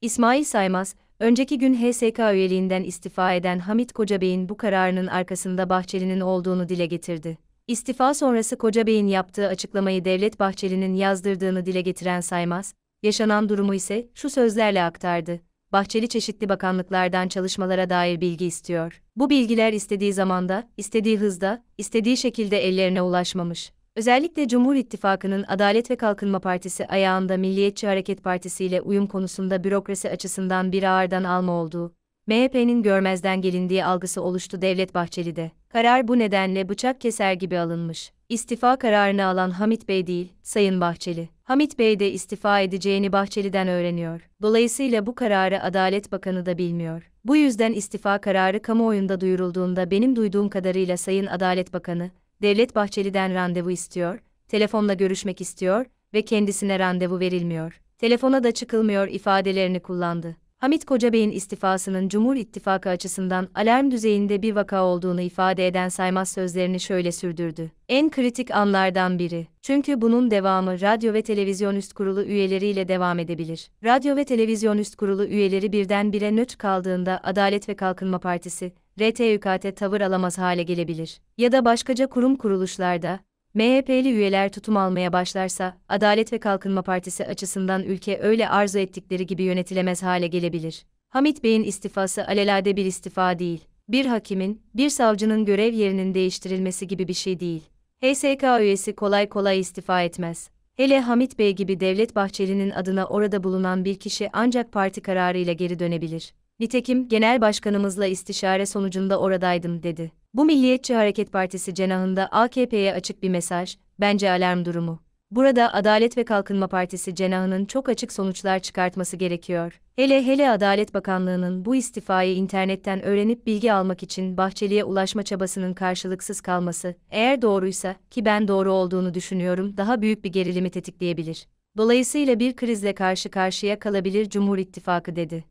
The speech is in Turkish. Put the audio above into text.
İsmail Saymaz, önceki gün HSK üyeliğinden istifa eden Hamit Kocabey'in bu kararının arkasında Bahçeli'nin olduğunu dile getirdi. İstifa sonrası Kocabey'in yaptığı açıklamayı Devlet Bahçeli'nin yazdırdığını dile getiren Saymaz, yaşanan durumu ise şu sözlerle aktardı. Bahçeli çeşitli bakanlıklardan çalışmalara dair bilgi istiyor. Bu bilgiler istediği zamanda, istediği hızda, istediği şekilde ellerine ulaşmamış. Özellikle Cumhur İttifakı'nın Adalet ve Kalkınma Partisi ayağında Milliyetçi Hareket Partisi ile uyum konusunda bürokrasi açısından bir ağırdan alma olduğu, MHP'nin görmezden gelindiği algısı oluştu Devlet Bahçeli'de. Karar bu nedenle bıçak keser gibi alınmış. İstifa kararını alan Hamit Bey değil, Sayın Bahçeli. Hamit Bey de istifa edeceğini Bahçeli'den öğreniyor. Dolayısıyla bu kararı Adalet Bakanı da bilmiyor. Bu yüzden istifa kararı kamuoyunda duyurulduğunda benim duyduğum kadarıyla Sayın Adalet Bakanı, Devlet Bahçeli'den randevu istiyor, telefonla görüşmek istiyor ve kendisine randevu verilmiyor. Telefona da çıkılmıyor ifadelerini kullandı. Hamit Kocabey'in istifasının Cumhur İttifakı açısından alarm düzeyinde bir vaka olduğunu ifade eden saymaz sözlerini şöyle sürdürdü. En kritik anlardan biri. Çünkü bunun devamı Radyo ve Televizyon Üst Kurulu üyeleriyle devam edebilir. Radyo ve Televizyon Üst Kurulu üyeleri birdenbire nötr kaldığında Adalet ve Kalkınma Partisi, RTÜKT tavır alamaz hale gelebilir. Ya da başkaca kurum kuruluşlarda, MHP'li üyeler tutum almaya başlarsa, Adalet ve Kalkınma Partisi açısından ülke öyle arzu ettikleri gibi yönetilemez hale gelebilir. Hamit Bey'in istifası alelade bir istifa değil. Bir hakimin, bir savcının görev yerinin değiştirilmesi gibi bir şey değil. HSK üyesi kolay kolay istifa etmez. Hele Hamit Bey gibi Devlet Bahçeli'nin adına orada bulunan bir kişi ancak parti kararıyla geri dönebilir. Nitekim genel başkanımızla istişare sonucunda oradaydım dedi. Bu Milliyetçi Hareket Partisi cenahında AKP'ye açık bir mesaj, bence alarm durumu. Burada Adalet ve Kalkınma Partisi cenahının çok açık sonuçlar çıkartması gerekiyor. Hele hele Adalet Bakanlığı'nın bu istifayı internetten öğrenip bilgi almak için Bahçeli'ye ulaşma çabasının karşılıksız kalması, eğer doğruysa, ki ben doğru olduğunu düşünüyorum, daha büyük bir gerilimi tetikleyebilir. Dolayısıyla bir krizle karşı karşıya kalabilir Cumhur İttifakı dedi.